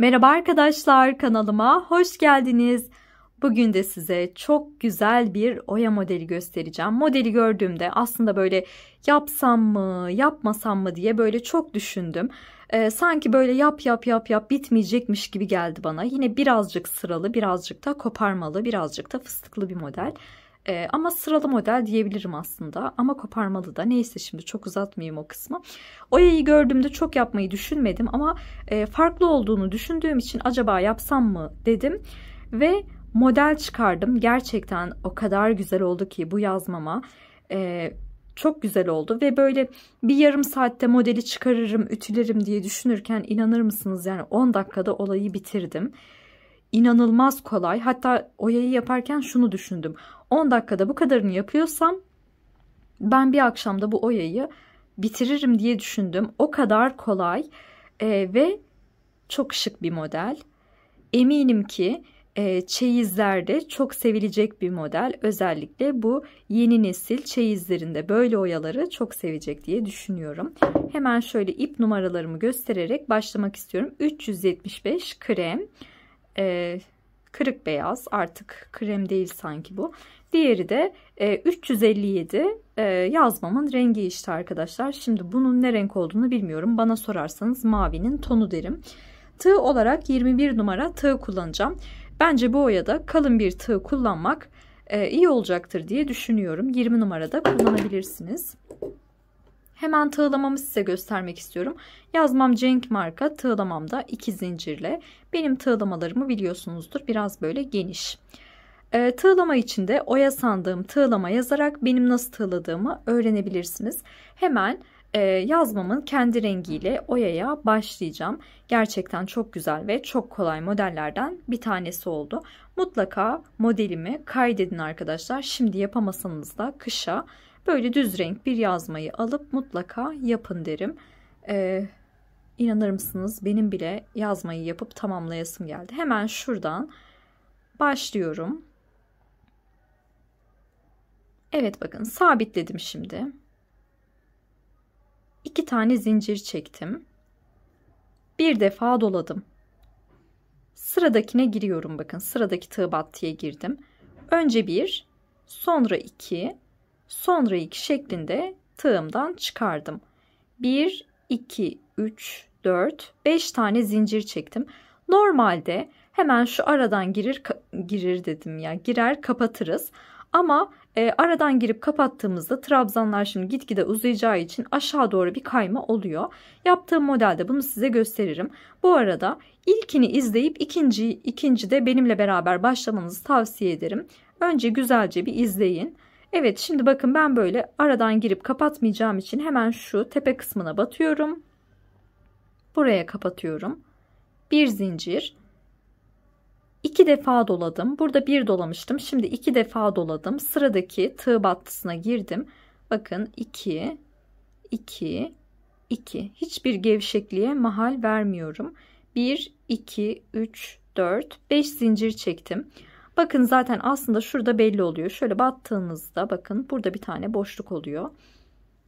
Merhaba arkadaşlar kanalıma hoş geldiniz. Bugün de size çok güzel bir oya modeli göstereceğim. Modeli gördüğümde aslında böyle yapsam mı yapmasam mı diye böyle çok düşündüm. Ee, sanki böyle yap yap yap yap bitmeyecekmiş gibi geldi bana. Yine birazcık sıralı birazcık da koparmalı birazcık da fıstıklı bir model. E, ama sıralı model diyebilirim aslında. Ama koparmalı da. Neyse şimdi çok uzatmayayım o kısmı. O Oya'yı gördüğümde çok yapmayı düşünmedim ama e, farklı olduğunu düşündüğüm için acaba yapsam mı dedim. Ve model çıkardım. Gerçekten o kadar güzel oldu ki bu yazmama. E, çok güzel oldu ve böyle bir yarım saatte modeli çıkarırım, ütülerim diye düşünürken inanır mısınız yani 10 dakikada olayı bitirdim inanılmaz kolay. Hatta oyayı yaparken şunu düşündüm. 10 dakikada bu kadarını yapıyorsam ben bir akşamda bu oyayı bitiririm diye düşündüm. O kadar kolay e, ve çok şık bir model. Eminim ki e, çeyizlerde çok sevilecek bir model. Özellikle bu yeni nesil çeyizlerinde böyle oyaları çok sevecek diye düşünüyorum. Hemen şöyle ip numaralarımı göstererek başlamak istiyorum. 375 krem e, kırık beyaz artık krem değil sanki bu. Diğeri de e, 357 e, yazmamın rengi işte arkadaşlar. Şimdi bunun ne renk olduğunu bilmiyorum. Bana sorarsanız mavinin tonu derim. Tığ olarak 21 numara tığ kullanacağım. Bence bu oyada kalın bir tığ kullanmak e, iyi olacaktır diye düşünüyorum. 20 numarada kullanabilirsiniz. Hemen tığlamamı size göstermek istiyorum. Yazmam cenk marka tığlamamda iki zincirle. Benim tığlamalarımı biliyorsunuzdur biraz böyle geniş. E, tığlama içinde oya sandığım tığlama yazarak benim nasıl tığladığımı öğrenebilirsiniz. Hemen e, yazmamın kendi rengiyle oyaya başlayacağım. Gerçekten çok güzel ve çok kolay modellerden bir tanesi oldu. Mutlaka modelimi kaydedin arkadaşlar. Şimdi yapamasanız da kışa Böyle düz renk bir yazmayı alıp mutlaka yapın derim. Ee, inanır mısınız benim bile yazmayı yapıp tamamlayasım geldi. Hemen şuradan başlıyorum. Evet bakın sabitledim şimdi. İki tane zincir çektim. Bir defa doladım. Sıradakine giriyorum bakın. Sıradaki tığ battıya girdim. Önce bir, sonra iki, sonra iki şeklinde tığımdan çıkardım. 1, 2, 3, 4, 5 tane zincir çektim. Normalde hemen şu aradan girir girir dedim ya girer kapatırız. Ama e, aradan girip kapattığımızda trabzanlar şimdi gitgide uzayacağı için aşağı doğru bir kayma oluyor. Yaptığım modelde bunu size gösteririm. Bu arada ilkini izleyip ikinci, ikinci de benimle beraber başlamanızı tavsiye ederim. Önce güzelce bir izleyin. Evet şimdi bakın ben böyle aradan girip kapatmayacağım için hemen şu tepe kısmına batıyorum. Buraya kapatıyorum. Bir zincir. iki defa doladım. Burada bir dolamıştım. Şimdi iki defa doladım. Sıradaki tığ battısına girdim. Bakın 2 2 2. Hiçbir gevşekliğe mahal vermiyorum. 1 2 3 4 5 zincir çektim. Bakın zaten aslında şurada belli oluyor. Şöyle battığınızda bakın burada bir tane boşluk oluyor.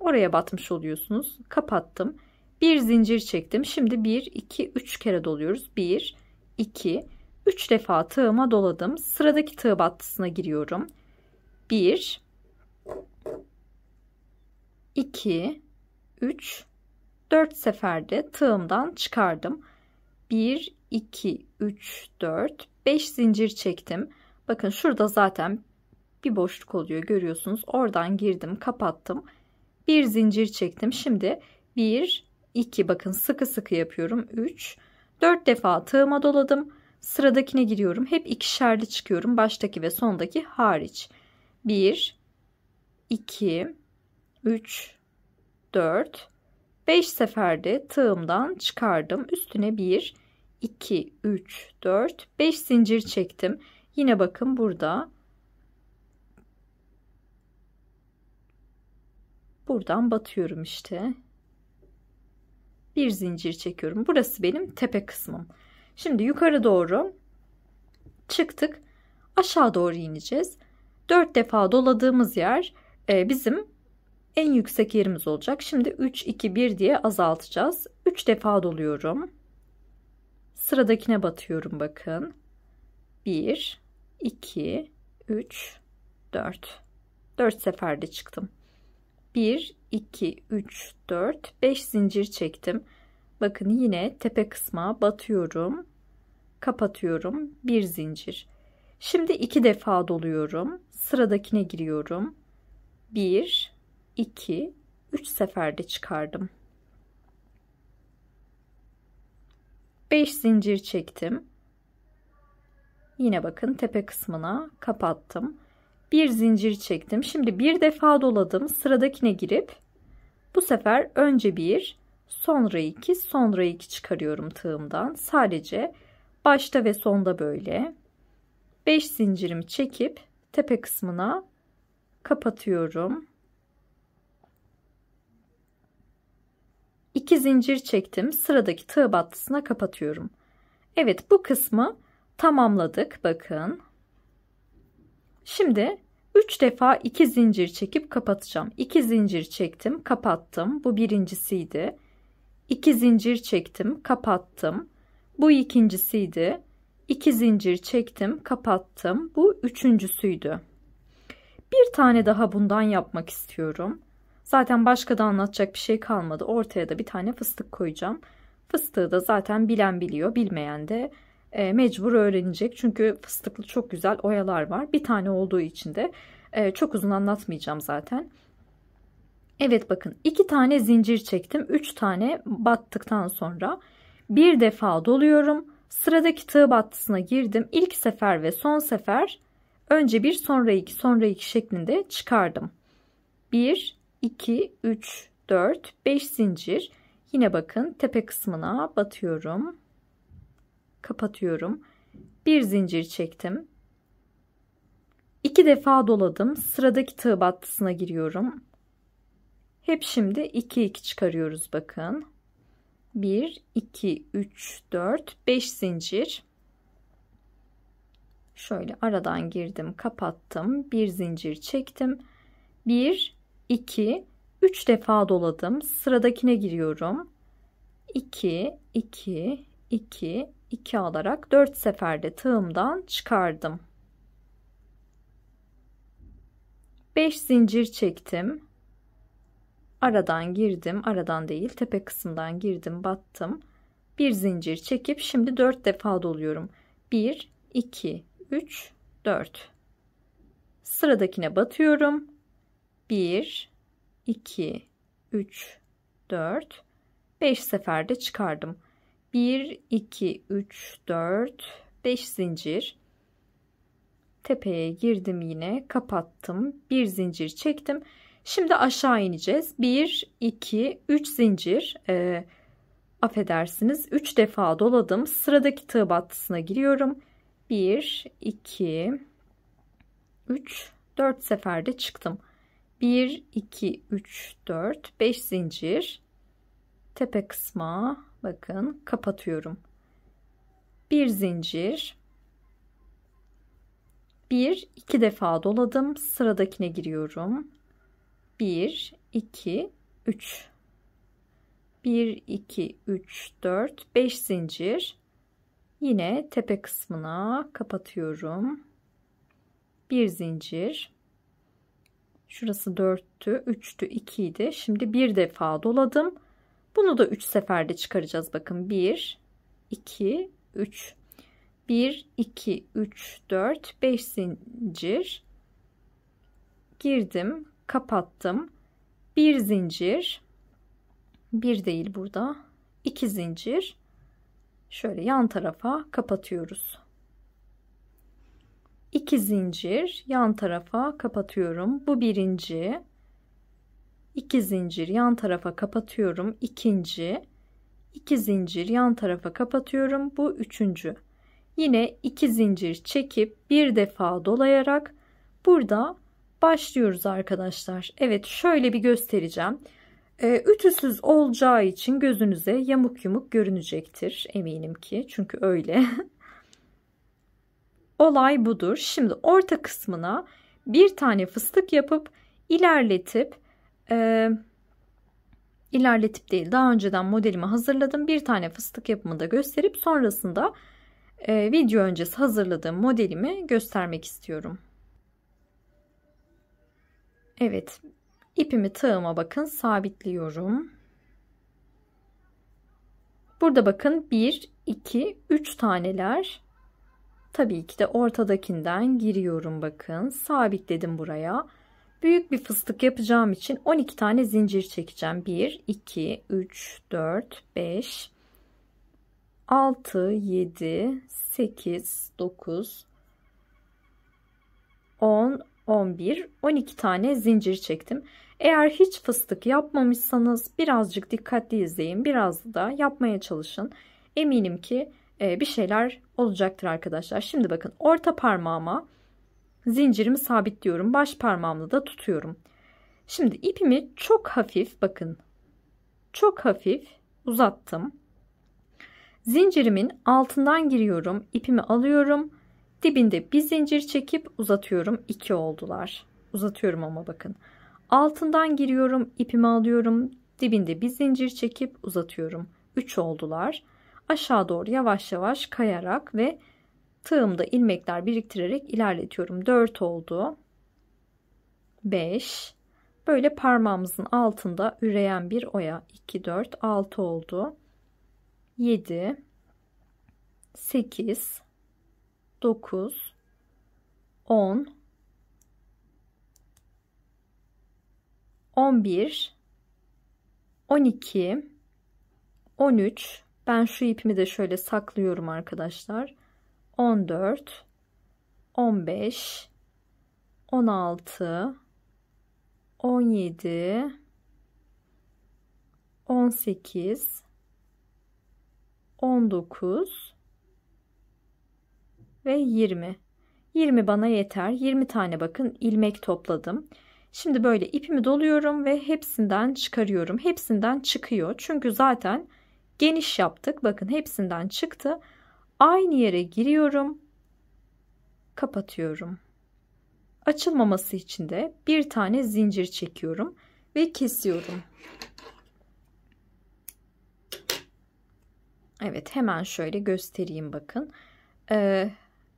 Oraya batmış oluyorsunuz. Kapattım. Bir zincir çektim. Şimdi 1, 2, 3 kere doluyoruz. 1, 2, 3 defa tığıma doladım. Sıradaki tığ battısına giriyorum. 1, 2, 3, 4 seferde tığımdan çıkardım. 1, 2, 3, 4, 5 zincir çektim. Bakın şurada zaten bir boşluk oluyor görüyorsunuz. Oradan girdim kapattım. Bir zincir çektim. Şimdi 1, 2 bakın sıkı sıkı yapıyorum. 3, 4 defa tığıma doladım. Sıradakine giriyorum. Hep ikişerli çıkıyorum. Baştaki ve sondaki hariç. 1, 2, 3, 4, 5 seferde tığımdan çıkardım. Üstüne 1, 2, 3, 4, 5 zincir çektim. Yine bakın burada. Buradan batıyorum işte. Bir zincir çekiyorum. Burası benim tepe kısmım. Şimdi yukarı doğru çıktık. Aşağı doğru ineceğiz. 4 defa doladığımız yer e, bizim en yüksek yerimiz olacak. Şimdi 3, 2, 1 diye azaltacağız. 3 defa doluyorum. Sıradakine batıyorum bakın. 1, 2, 3, 4. 4 seferde çıktım. 1, 2, 3, 4, 5 zincir çektim. Bakın yine tepe kısma batıyorum. Kapatıyorum. 1 zincir. Şimdi 2 defa doluyorum. Sıradakine giriyorum. 1, 2, 3 seferde çıkardım. 5 zincir çektim. Yine bakın tepe kısmına kapattım. Bir zincir çektim. Şimdi bir defa doladım. Sıradakine girip bu sefer önce bir, sonra iki, sonra iki çıkarıyorum tığımdan. Sadece başta ve sonda böyle. 5 zincirimi çekip tepe kısmına kapatıyorum. 2 zincir çektim. Sıradaki tığ battısına kapatıyorum. Evet bu kısmı tamamladık. Bakın. Şimdi 3 defa 2 zincir çekip kapatacağım. 2 zincir çektim, kapattım. Bu birincisiydi. 2 zincir çektim, kapattım. Bu ikincisiydi. 2 zincir çektim, kapattım. Bu üçüncüsüydü. Bir tane daha bundan yapmak istiyorum. Zaten başka da anlatacak bir şey kalmadı. Ortaya da bir tane fıstık koyacağım. Fıstığı da zaten bilen biliyor, bilmeyen de e, mecbur öğrenecek. Çünkü fıstıklı çok güzel oyalar var. Bir tane olduğu için de e, çok uzun anlatmayacağım zaten. Evet bakın iki tane zincir çektim. Üç tane battıktan sonra bir defa doluyorum. Sıradaki tığ battısına girdim. İlk sefer ve son sefer önce bir sonra iki sonra iki şeklinde çıkardım. Bir 2, 3, 4, 5 zincir. Yine bakın tepe kısmına batıyorum. Kapatıyorum. Bir zincir çektim. İki defa doladım. Sıradaki tığ battısına giriyorum. Hep şimdi 2 2 çıkarıyoruz bakın. 1 2 3 4 5 zincir. Şöyle aradan girdim, kapattım. Bir zincir çektim. 1 2, 3 defa doladım. Sıradakine giriyorum. 2, 2, 2, 2 alarak 4 seferde tığımdan çıkardım. 5 zincir çektim. Aradan girdim. Aradan değil, tepe kısımdan girdim, battım. Bir zincir çekip şimdi 4 defa doluyorum. 1, 2, 3, 4. Sıradakine batıyorum. 1, 2, 3, 4, 5 seferde çıkardım. 1, 2, 3, 4, 5 zincir. Tepeye girdim yine kapattım. Bir zincir çektim. Şimdi aşağı ineceğiz. 1, 2, 3 zincir. Ee, affedersiniz 3 defa doladım. Sıradaki tığ battısına giriyorum. 1, 2, 3, 4 seferde çıktım. 1 2 3 4 5 zincir tepe kısma bakın kapatıyorum. Bir zincir. Bir iki defa doladım. Sıradakine giriyorum. Bir iki üç. Bir iki üç dört beş zincir. Yine tepe kısmına kapatıyorum. Bir zincir. Şurası 4'tü, 3'tü, 2 idi. Şimdi bir defa doladım. Bunu da 3 seferde çıkaracağız. Bakın 1, 2, 3. 1, 2, 3, 4, 5 zincir. Girdim, kapattım. 1 zincir. 1 değil burada. 2 zincir. Şöyle yan tarafa kapatıyoruz. 2 zincir yan tarafa kapatıyorum. Bu birinci. 2 zincir yan tarafa kapatıyorum. ikinci. 2 zincir yan tarafa kapatıyorum. Bu üçüncü. Yine 2 zincir çekip bir defa dolayarak burada başlıyoruz arkadaşlar. Evet şöyle bir göstereceğim. E, ütüsüz olacağı için gözünüze yamuk yumuk görünecektir eminim ki. Çünkü öyle. Olay budur. Şimdi orta kısmına bir tane fıstık yapıp ilerletip e, ilerletip değil daha önceden modelimi hazırladım. Bir tane fıstık yapımı da gösterip sonrasında e, video öncesi hazırladığım modelimi göstermek istiyorum. Evet ipimi tığıma bakın sabitliyorum. Burada bakın 1, 2, 3 taneler Tabii ki de ortadakinden giriyorum bakın. Sabitledim buraya. Büyük bir fıstık yapacağım için 12 tane zincir çekeceğim. 1, 2, 3, 4, 5, 6, 7, 8, 9, 10, 11, 12 tane zincir çektim. Eğer hiç fıstık yapmamışsanız birazcık dikkatli izleyin. Biraz da yapmaya çalışın. Eminim ki e, bir şeyler olacaktır arkadaşlar. Şimdi bakın orta parmağıma zincirimi sabitliyorum. Baş parmağımla da tutuyorum. Şimdi ipimi çok hafif bakın çok hafif uzattım. Zincirimin altından giriyorum. ipimi alıyorum. Dibinde bir zincir çekip uzatıyorum. 2 oldular. Uzatıyorum ama bakın. Altından giriyorum. ipimi alıyorum. Dibinde bir zincir çekip uzatıyorum. 3 oldular aşağı doğru yavaş yavaş kayarak ve tığımda ilmekler biriktirerek ilerletiyorum. 4 oldu. 5 Böyle parmağımızın altında üreyen bir oya 2 4 6 oldu. 7 8 9 10 11 12 13 ben şu ipimi de şöyle saklıyorum arkadaşlar. 14 15 16 17 18 19 ve 20. 20 bana yeter. 20 tane bakın ilmek topladım. Şimdi böyle ipimi doluyorum ve hepsinden çıkarıyorum. Hepsinden çıkıyor. Çünkü zaten geniş yaptık. Bakın hepsinden çıktı. Aynı yere giriyorum. Kapatıyorum. Açılmaması için de bir tane zincir çekiyorum ve kesiyorum. Evet hemen şöyle göstereyim bakın. Ee,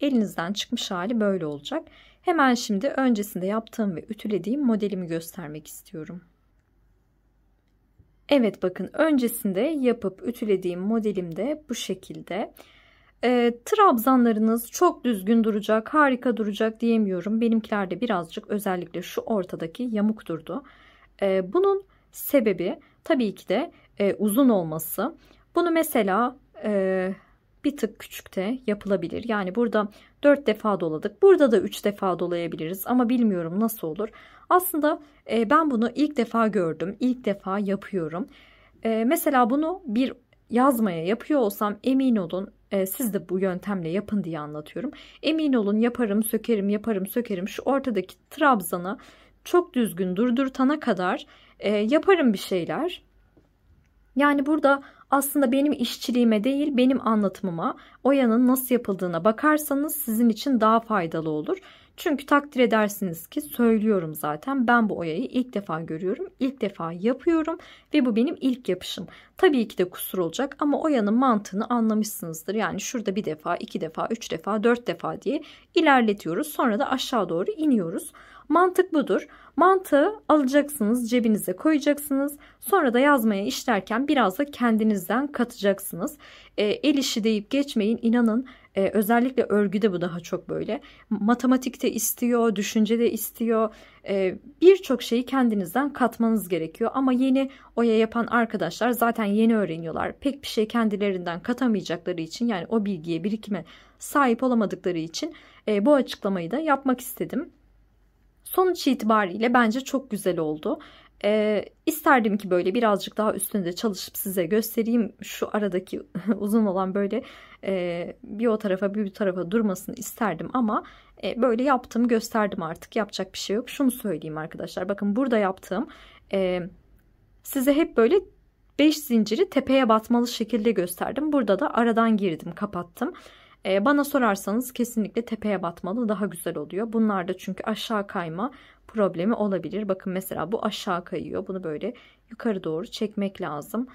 elinizden çıkmış hali böyle olacak. Hemen şimdi öncesinde yaptığım ve ütülediğim modelimi göstermek istiyorum. Evet bakın öncesinde yapıp ütülediğim modelim de bu şekilde. E, trabzanlarınız çok düzgün duracak, harika duracak diyemiyorum. Benimkilerde birazcık özellikle şu ortadaki yamuk durdu. E, bunun sebebi tabii ki de e, uzun olması. Bunu mesela e, bir tık küçükte yapılabilir. Yani burada 4 defa doladık. Burada da 3 defa dolayabiliriz ama bilmiyorum nasıl olur. Aslında e, ben bunu ilk defa gördüm, ilk defa yapıyorum. E, mesela bunu bir yazmaya yapıyor olsam emin olun e, siz de bu yöntemle yapın diye anlatıyorum. Emin olun yaparım, sökerim, yaparım, sökerim. Şu ortadaki trabzanı çok düzgün durdurtana kadar e, yaparım bir şeyler. Yani burada aslında benim işçiliğime değil benim anlatımıma oyanın nasıl yapıldığına bakarsanız sizin için daha faydalı olur. Çünkü takdir edersiniz ki söylüyorum zaten ben bu oyayı ilk defa görüyorum, ilk defa yapıyorum ve bu benim ilk yapışım. Tabii ki de kusur olacak ama oyanın mantığını anlamışsınızdır. Yani şurada bir defa, iki defa, üç defa, dört defa diye ilerletiyoruz. Sonra da aşağı doğru iniyoruz. Mantık budur. Mantığı alacaksınız, cebinize koyacaksınız. Sonra da yazmaya işlerken biraz da kendinizden katacaksınız. E, el işi deyip geçmeyin. İnanın e, özellikle örgüde bu daha çok böyle. Matematikte istiyor, düşüncede istiyor. E, Birçok şeyi kendinizden katmanız gerekiyor. Ama yeni oya yapan arkadaşlar zaten yeni öğreniyorlar. Pek bir şey kendilerinden katamayacakları için yani o bilgiye, birikime sahip olamadıkları için e, bu açıklamayı da yapmak istedim. Sonuç itibariyle bence çok güzel oldu. E, isterdim ki böyle birazcık daha üstünde çalışıp size göstereyim şu aradaki uzun olan böyle e, bir o tarafa bir bu tarafa durmasını isterdim ama e, böyle yaptım gösterdim artık yapacak bir şey yok. Şunu söyleyeyim arkadaşlar bakın burada yaptığım e, size hep böyle 5 zinciri tepeye batmalı şekilde gösterdim. Burada da aradan girdim kapattım. E, bana sorarsanız kesinlikle tepeye batmalı daha güzel oluyor. Bunlarda çünkü aşağı kayma problemi olabilir. Bakın mesela bu aşağı kayıyor. Bunu böyle yukarı doğru çekmek lazım.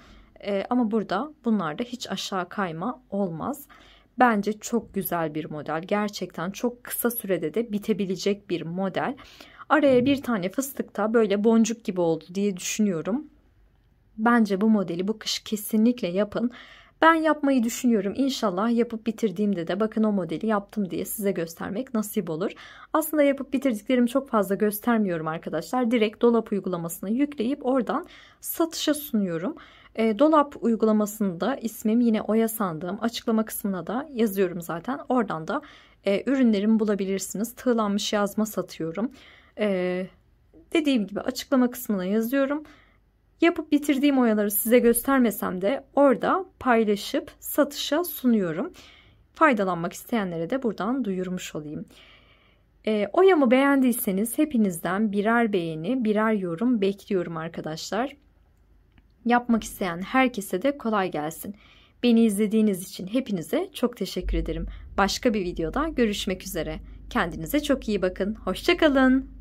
E, ama burada bunlarda hiç aşağı kayma olmaz. Bence çok güzel bir model. Gerçekten çok kısa sürede de bitebilecek bir model. Araya bir tane fıstıkta böyle boncuk gibi oldu diye düşünüyorum. Bence bu modeli bu kış kesinlikle yapın. Ben yapmayı düşünüyorum. İnşallah yapıp bitirdiğimde de bakın o modeli yaptım diye size göstermek nasip olur. Aslında yapıp bitirdiklerimi çok fazla göstermiyorum arkadaşlar. Direkt dolap uygulamasına yükleyip oradan satışa sunuyorum. E, dolap uygulamasında ismim yine Oya sandığım açıklama kısmına da yazıyorum zaten. Oradan da e, ürünlerimi bulabilirsiniz. Tığlanmış yazma satıyorum. E, dediğim gibi açıklama kısmına yazıyorum. Yapıp bitirdiğim oyaları size göstermesem de orada paylaşıp satışa sunuyorum. Faydalanmak isteyenlere de buradan duyurmuş olayım. E, oyamı beğendiyseniz hepinizden birer beğeni, birer yorum bekliyorum arkadaşlar. Yapmak isteyen herkese de kolay gelsin. Beni izlediğiniz için hepinize çok teşekkür ederim. Başka bir videoda görüşmek üzere. Kendinize çok iyi bakın. Hoşçakalın.